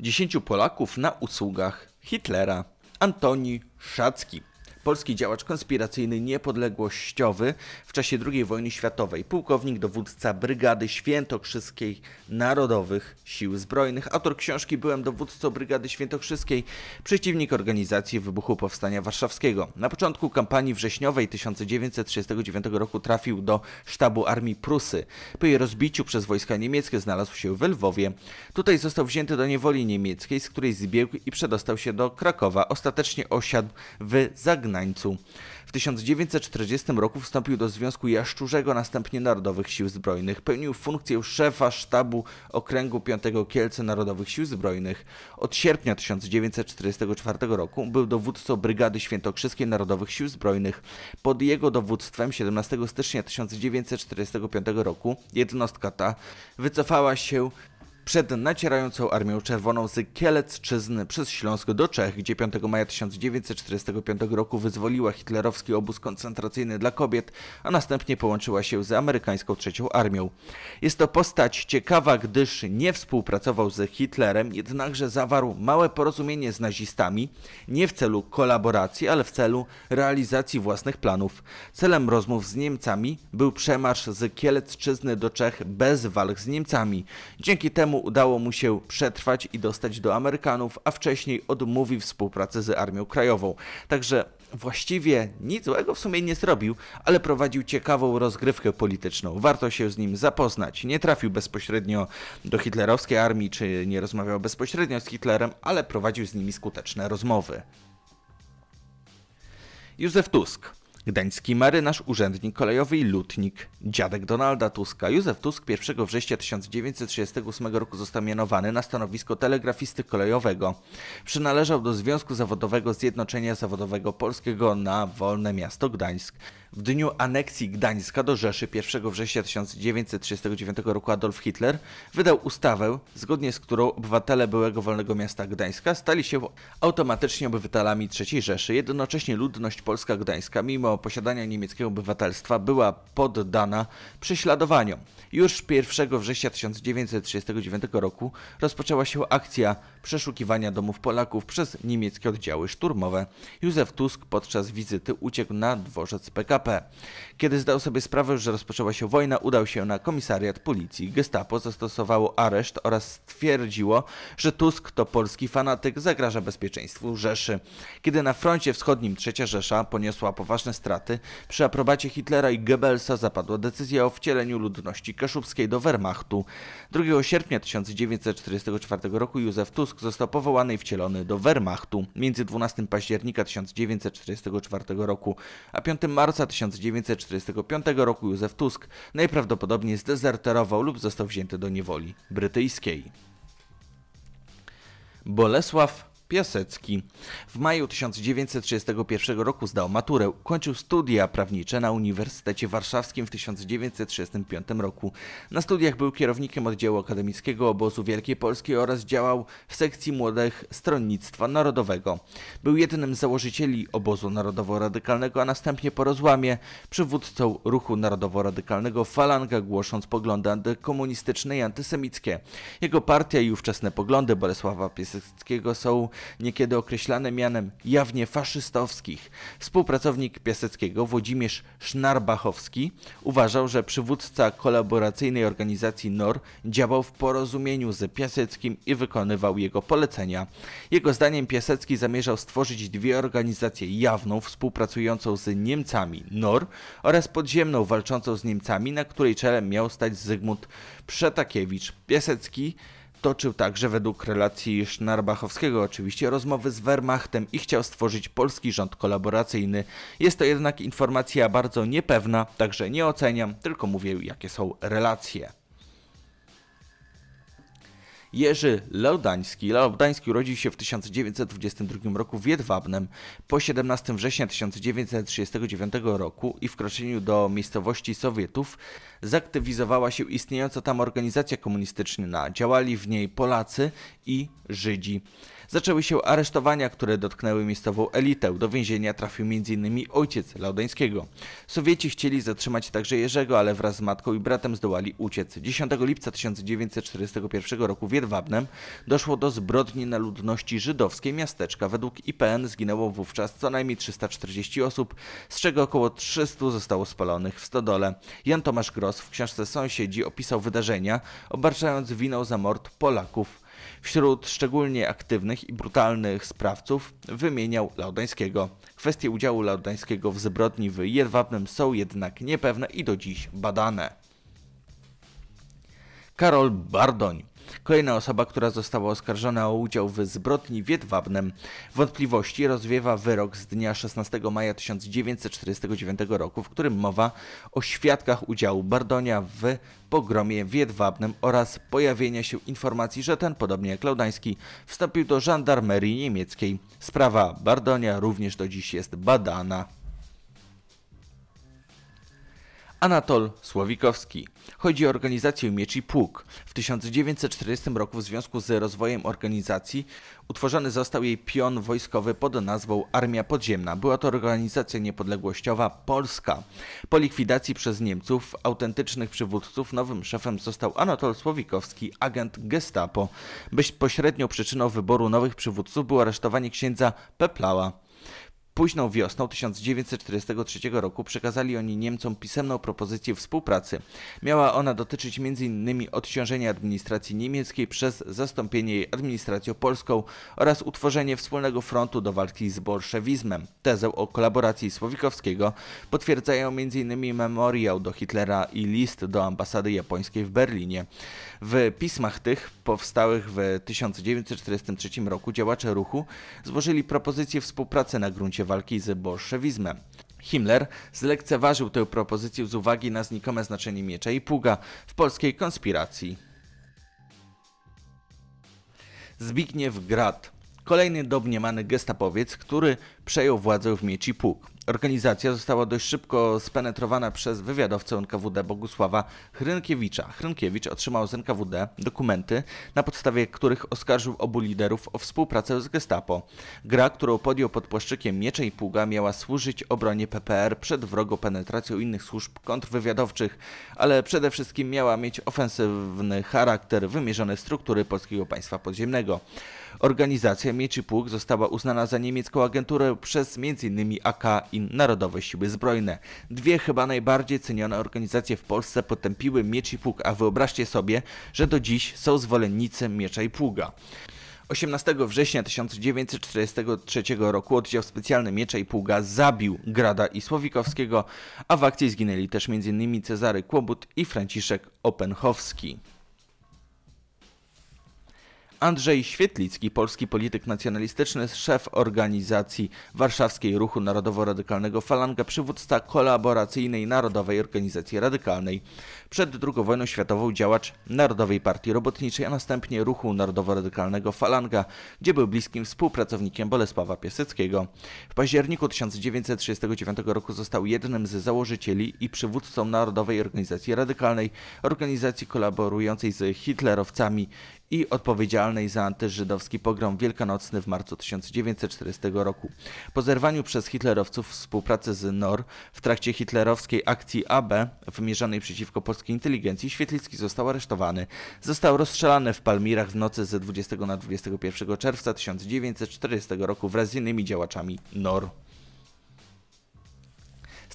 10 Polaków na usługach Hitlera. Antoni Szacki polski działacz konspiracyjny niepodległościowy w czasie II wojny światowej, pułkownik dowódca Brygady Świętokrzyskiej Narodowych Sił Zbrojnych, autor książki Byłem dowódcą Brygady Świętokrzyskiej, przeciwnik organizacji wybuchu Powstania Warszawskiego. Na początku kampanii wrześniowej 1939 roku trafił do sztabu armii Prusy. Po jej rozbiciu przez wojska niemieckie znalazł się w Lwowie. Tutaj został wzięty do niewoli niemieckiej, z której zbiegł i przedostał się do Krakowa. Ostatecznie osiadł w Zagnadzie w 1940 roku wstąpił do Związku Jaszczurzego, następnie Narodowych Sił Zbrojnych. Pełnił funkcję szefa sztabu Okręgu 5 Kielce Narodowych Sił Zbrojnych. Od sierpnia 1944 roku był dowódcą Brygady Świętokrzyskiej Narodowych Sił Zbrojnych. Pod jego dowództwem 17 stycznia 1945 roku jednostka ta wycofała się przed nacierającą Armią Czerwoną z Kielecczyzny przez Śląsk do Czech, gdzie 5 maja 1945 roku wyzwoliła hitlerowski obóz koncentracyjny dla kobiet, a następnie połączyła się z amerykańską trzecią armią. Jest to postać ciekawa, gdyż nie współpracował z Hitlerem, jednakże zawarł małe porozumienie z nazistami, nie w celu kolaboracji, ale w celu realizacji własnych planów. Celem rozmów z Niemcami był przemarsz z Kielecczyzny do Czech bez walk z Niemcami. Dzięki temu temu udało mu się przetrwać i dostać do Amerykanów, a wcześniej odmówił współpracy z Armią Krajową. Także właściwie nic złego w sumie nie zrobił, ale prowadził ciekawą rozgrywkę polityczną. Warto się z nim zapoznać. Nie trafił bezpośrednio do hitlerowskiej armii, czy nie rozmawiał bezpośrednio z Hitlerem, ale prowadził z nimi skuteczne rozmowy. Józef Tusk. Gdański marynarz, urzędnik kolejowy i lutnik. Dziadek Donalda Tuska. Józef Tusk 1 września 1938 roku został mianowany na stanowisko telegrafisty kolejowego. Przynależał do Związku Zawodowego Zjednoczenia Zawodowego Polskiego na Wolne Miasto Gdańsk. W dniu aneksji Gdańska do Rzeszy 1 września 1939 roku Adolf Hitler wydał ustawę, zgodnie z którą obywatele byłego wolnego miasta Gdańska stali się automatycznie obywatelami III Rzeszy. Jednocześnie ludność polska Gdańska, mimo posiadania niemieckiego obywatelstwa, była poddana prześladowaniom. Już 1 września 1939 roku rozpoczęła się akcja przeszukiwania domów Polaków przez niemieckie oddziały szturmowe. Józef Tusk podczas wizyty uciekł na dworzec PKP. Kiedy zdał sobie sprawę, że rozpoczęła się wojna, udał się na komisariat policji. Gestapo zastosowało areszt oraz stwierdziło, że Tusk to polski fanatyk, zagraża bezpieczeństwu Rzeszy. Kiedy na froncie wschodnim III Rzesza poniosła poważne straty, przy aprobacie Hitlera i Goebbelsa zapadła decyzja o wcieleniu ludności kaszubskiej do Wehrmachtu. 2 sierpnia 1944 roku Józef Tusk został powołany i wcielony do Wehrmachtu. Między 12 października 1944 roku a 5 marca 1945 roku Józef Tusk najprawdopodobniej zdezerterował lub został wzięty do niewoli brytyjskiej. Bolesław Piasecki. W maju 1931 roku zdał maturę, kończył studia prawnicze na Uniwersytecie Warszawskim w 1935 roku. Na studiach był kierownikiem oddziału akademickiego obozu Wielkiej Polskiej oraz działał w sekcji młodych Stronnictwa Narodowego. Był jednym z założycieli obozu narodowo-radykalnego, a następnie po rozłamie przywódcą ruchu narodowo-radykalnego Falanga, głosząc poglądy antykomunistyczne i antysemickie. Jego partia i ówczesne poglądy Bolesława Piaseckiego są niekiedy określane mianem jawnie faszystowskich. Współpracownik Piaseckiego Włodzimierz Sznarbachowski uważał, że przywódca kolaboracyjnej organizacji NOR działał w porozumieniu z Piaseckim i wykonywał jego polecenia. Jego zdaniem Piasecki zamierzał stworzyć dwie organizacje jawną współpracującą z Niemcami NOR oraz podziemną walczącą z Niemcami, na której czele miał stać Zygmunt Przetakiewicz. Piasecki toczył także według relacji Sznarbachowskiego oczywiście rozmowy z Wehrmachtem i chciał stworzyć polski rząd kolaboracyjny. Jest to jednak informacja bardzo niepewna, także nie oceniam, tylko mówię jakie są relacje. Jerzy Laudański. Laudański urodził się w 1922 roku w Jedwabnem. Po 17 września 1939 roku i wkroczeniu do miejscowości Sowietów zaktywizowała się istniejąca tam organizacja komunistyczna. Działali w niej Polacy i Żydzi. Zaczęły się aresztowania, które dotknęły miejscową elitę. Do więzienia trafił m.in. ojciec Laudańskiego. Sowieci chcieli zatrzymać także Jerzego, ale wraz z matką i bratem zdołali uciec. 10 lipca 1941 roku w Jedwabnem doszło do zbrodni na ludności żydowskiej miasteczka. Według IPN zginęło wówczas co najmniej 340 osób, z czego około 300 zostało spalonych w stodole. Jan Tomasz Gross w książce Sąsiedzi opisał wydarzenia, obarczając winą za mord Polaków. Wśród szczególnie aktywnych i brutalnych sprawców wymieniał Laudańskiego. Kwestie udziału Laudańskiego w zbrodni w Jedwabnym są jednak niepewne i do dziś badane. Karol Bardoń Kolejna osoba, która została oskarżona o udział w zbrodni w Jedwabnem. Wątpliwości rozwiewa wyrok z dnia 16 maja 1949 roku, w którym mowa o świadkach udziału Bardonia w pogromie w Jedwabnem oraz pojawienia się informacji, że ten, podobnie jak Laudański, wstąpił do żandarmerii niemieckiej. Sprawa Bardonia również do dziś jest badana. Anatol Słowikowski. Chodzi o organizację Miecz i Pług. W 1940 roku w związku z rozwojem organizacji utworzony został jej pion wojskowy pod nazwą Armia Podziemna. Była to organizacja niepodległościowa Polska. Po likwidacji przez Niemców autentycznych przywódców nowym szefem został Anatol Słowikowski, agent Gestapo. Bezpośrednią przyczyną wyboru nowych przywódców było aresztowanie księdza Peplała. Późną wiosną 1943 roku przekazali oni Niemcom pisemną propozycję współpracy. Miała ona dotyczyć m.in. odciążenia administracji niemieckiej przez zastąpienie jej administracją polską oraz utworzenie wspólnego frontu do walki z bolszewizmem. Tezę o kolaboracji Słowikowskiego potwierdzają m.in. memoriał do Hitlera i list do ambasady japońskiej w Berlinie. W pismach tych, powstałych w 1943 roku, działacze ruchu złożyli propozycję współpracy na gruncie walki z bolszewizmem. Himmler zlekceważył tę propozycję z uwagi na znikome znaczenie miecza i pługa w polskiej konspiracji. Zbigniew Grad Kolejny domniemany gestapowiec, który przejął władzę w mieci Puk. Organizacja została dość szybko spenetrowana przez wywiadowcę NKWD Bogusława Hrynkiewicza. Hrynkiewicz otrzymał z NKWD dokumenty, na podstawie których oskarżył obu liderów o współpracę z gestapo. Gra, którą podjął pod płaszczykiem Miecze i Pługa miała służyć obronie PPR przed wrogą penetracją innych służb kontrwywiadowczych, ale przede wszystkim miała mieć ofensywny charakter wymierzony struktury polskiego państwa podziemnego. Organizacja Mieczy Pług została uznana za niemiecką agenturę przez m.in. AK i Narodowe Siły Zbrojne. Dwie chyba najbardziej cenione organizacje w Polsce potępiły Mieczy Pług, a wyobraźcie sobie, że do dziś są zwolennicy Miecza i Pługa. 18 września 1943 roku oddział specjalny Miecza i Pługa zabił Grada i Słowikowskiego, a w akcji zginęli też m.in. Cezary Kłobut i Franciszek Openchowski. Andrzej Świetlicki, polski polityk nacjonalistyczny, szef organizacji warszawskiej Ruchu Narodowo-Radykalnego Falanga, przywódca kolaboracyjnej Narodowej Organizacji Radykalnej. Przed II wojną światową działacz Narodowej Partii Robotniczej, a następnie Ruchu Narodowo-Radykalnego Falanga, gdzie był bliskim współpracownikiem Bolesława Piaseckiego. W październiku 1939 roku został jednym z założycieli i przywódcą Narodowej Organizacji Radykalnej, organizacji kolaborującej z hitlerowcami i odpowiedzialnej za antyżydowski pogrom wielkanocny w marcu 1940 roku. Po zerwaniu przez hitlerowców współpracy z NOR w trakcie hitlerowskiej akcji AB wymierzonej przeciwko polskiej inteligencji Świetlicki został aresztowany. Został rozstrzelany w Palmirach w nocy z 20 na 21 czerwca 1940 roku wraz z innymi działaczami NOR.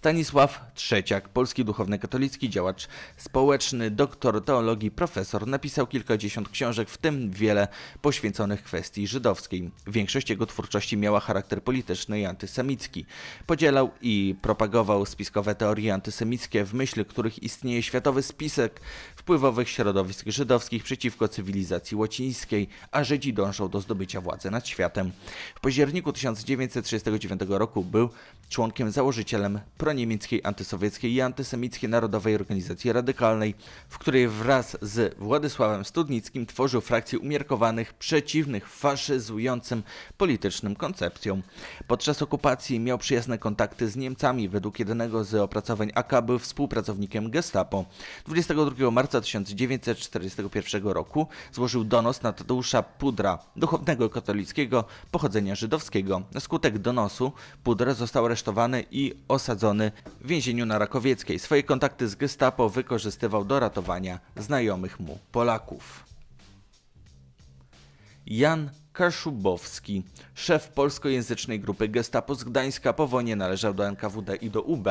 Stanisław Trzeciak, polski duchowny katolicki, działacz społeczny, doktor teologii, profesor, napisał kilkadziesiąt książek, w tym wiele poświęconych kwestii żydowskiej. Większość jego twórczości miała charakter polityczny i antysemicki. Podzielał i propagował spiskowe teorie antysemickie, w myśl których istnieje światowy spisek wpływowych środowisk żydowskich przeciwko cywilizacji łacińskiej, a Żydzi dążą do zdobycia władzy nad światem. W październiku 1939 roku był członkiem założycielem proniemieckiej, antysowieckiej i antysemickiej Narodowej Organizacji Radykalnej, w której wraz z Władysławem Studnickim tworzył frakcję umiarkowanych, przeciwnych faszyzującym politycznym koncepcjom. Podczas okupacji miał przyjazne kontakty z Niemcami. Według jednego z opracowań AK był współpracownikiem Gestapo. 22 marca 1941 roku złożył donos na Tadeusza Pudra, duchownego katolickiego pochodzenia żydowskiego. Na skutek donosu Pudra został aresztowany aresztowany i osadzony w więzieniu na Rakowieckiej. Swoje kontakty z gestapo wykorzystywał do ratowania znajomych mu Polaków. Jan Kaszubowski, szef polskojęzycznej grupy gestapo z Gdańska po wojnie należał do NKWD i do UB.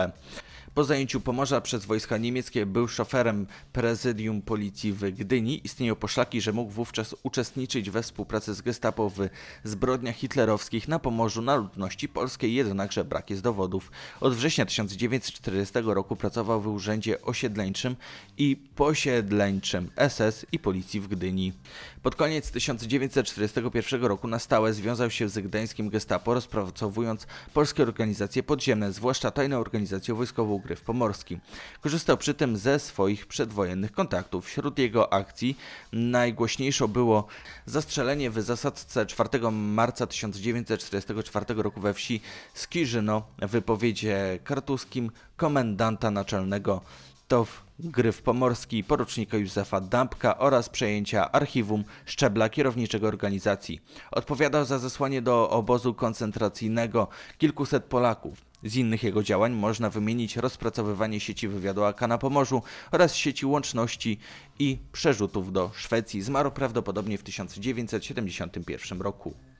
Po zajęciu Pomorza przez wojska niemieckie był szoferem prezydium policji w Gdyni. Istnieją poszlaki, że mógł wówczas uczestniczyć we współpracy z gestapo w zbrodniach hitlerowskich na Pomorzu na ludności polskiej, jednakże brak jest dowodów. Od września 1940 roku pracował w Urzędzie Osiedleńczym i Posiedleńczym SS i Policji w Gdyni. Pod koniec 1941 roku na stałe związał się z gdańskim gestapo, rozpracowując polskie organizacje podziemne, zwłaszcza tajną organizację wojskową Pomorski. Korzystał przy tym ze swoich przedwojennych kontaktów. Wśród jego akcji najgłośniejsze było zastrzelenie w zasadzce 4 marca 1944 roku we wsi Skiżyno w wypowiedzie kartuskim komendanta naczelnego TOW Gryw Pomorski, porucznika Józefa Dampka oraz przejęcia archiwum szczebla kierowniczego organizacji. Odpowiadał za zesłanie do obozu koncentracyjnego kilkuset Polaków. Z innych jego działań można wymienić rozpracowywanie sieci AK na Pomorzu oraz sieci łączności i przerzutów do Szwecji. Zmarł prawdopodobnie w 1971 roku.